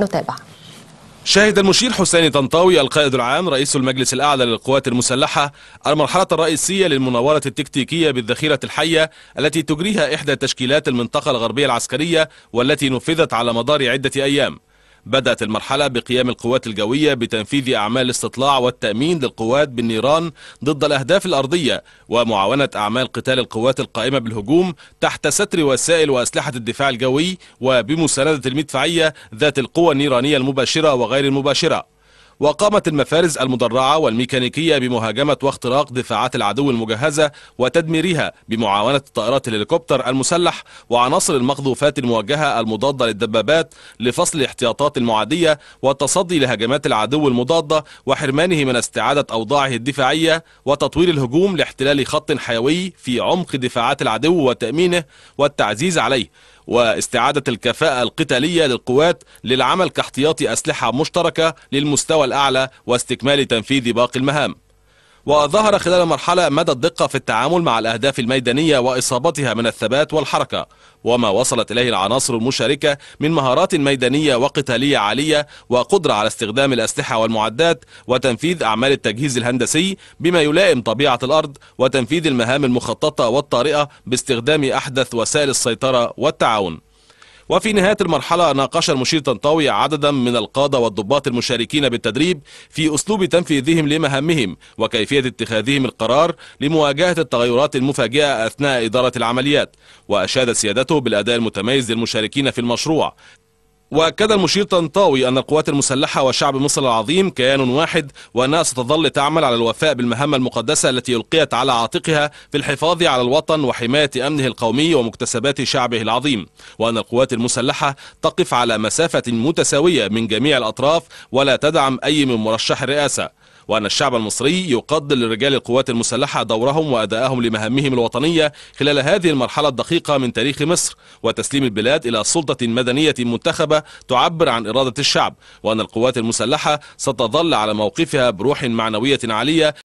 نتابع شهد المشير حسين طنطاوي القائد العام رئيس المجلس الأعلى للقوات المسلحة المرحلة الرئيسية للمناورة التكتيكية بالذخيرة الحية التي تجريها إحدى تشكيلات المنطقة الغربية العسكرية والتي نفذت على مدار عدة أيام بدأت المرحلة بقيام القوات الجوية بتنفيذ أعمال الاستطلاع والتأمين للقوات بالنيران ضد الأهداف الأرضية ومعاونة أعمال قتال القوات القائمة بالهجوم تحت ستر وسائل وأسلحة الدفاع الجوي وبمساندة المدفعية ذات القوى النيرانية المباشرة وغير المباشرة وقامت المفارز المدرعة والميكانيكية بمهاجمة واختراق دفاعات العدو المجهزة وتدميرها بمعاونة طائرات الهليكوبتر المسلح وعناصر المقذوفات الموجهة المضادة للدبابات لفصل احتياطات المعادية والتصدي لهجمات العدو المضادة وحرمانه من استعادة أوضاعه الدفاعية وتطوير الهجوم لاحتلال خط حيوي في عمق دفاعات العدو وتأمينه والتعزيز عليه واستعادة الكفاءة القتالية للقوات للعمل كاحتياطي أسلحة مشتركة للمستوى الأعلى واستكمال تنفيذ باقي المهام وظهر خلال المرحلة مدى الدقة في التعامل مع الأهداف الميدانية وإصابتها من الثبات والحركة وما وصلت إليه العناصر المشاركة من مهارات ميدانية وقتالية عالية وقدرة على استخدام الأسلحة والمعدات وتنفيذ أعمال التجهيز الهندسي بما يلائم طبيعة الأرض وتنفيذ المهام المخططة والطارئة باستخدام أحدث وسائل السيطرة والتعاون وفي نهاية المرحلة ناقش المشير طنطاوي عددا من القادة والضباط المشاركين بالتدريب في أسلوب تنفيذهم لمهامهم وكيفية اتخاذهم القرار لمواجهة التغيرات المفاجئة أثناء إدارة العمليات وأشاد سيادته بالأداء المتميز للمشاركين في المشروع وأكد المشير طنطاوي أن القوات المسلحة وشعب مصر العظيم كيان واحد وأنها ستظل تعمل على الوفاء بالمهمة المقدسة التي ألقيت على عاتقها في الحفاظ على الوطن وحماية أمنه القومي ومكتسبات شعبه العظيم وأن القوات المسلحة تقف على مسافة متساوية من جميع الأطراف ولا تدعم أي من مرشح الرئاسة وأن الشعب المصري يقدر لرجال القوات المسلحة دورهم وأدائهم لمهامهم الوطنية خلال هذه المرحلة الدقيقة من تاريخ مصر وتسليم البلاد إلى سلطة مدنية منتخبة تعبر عن إرادة الشعب وأن القوات المسلحة ستظل على موقفها بروح معنوية عالية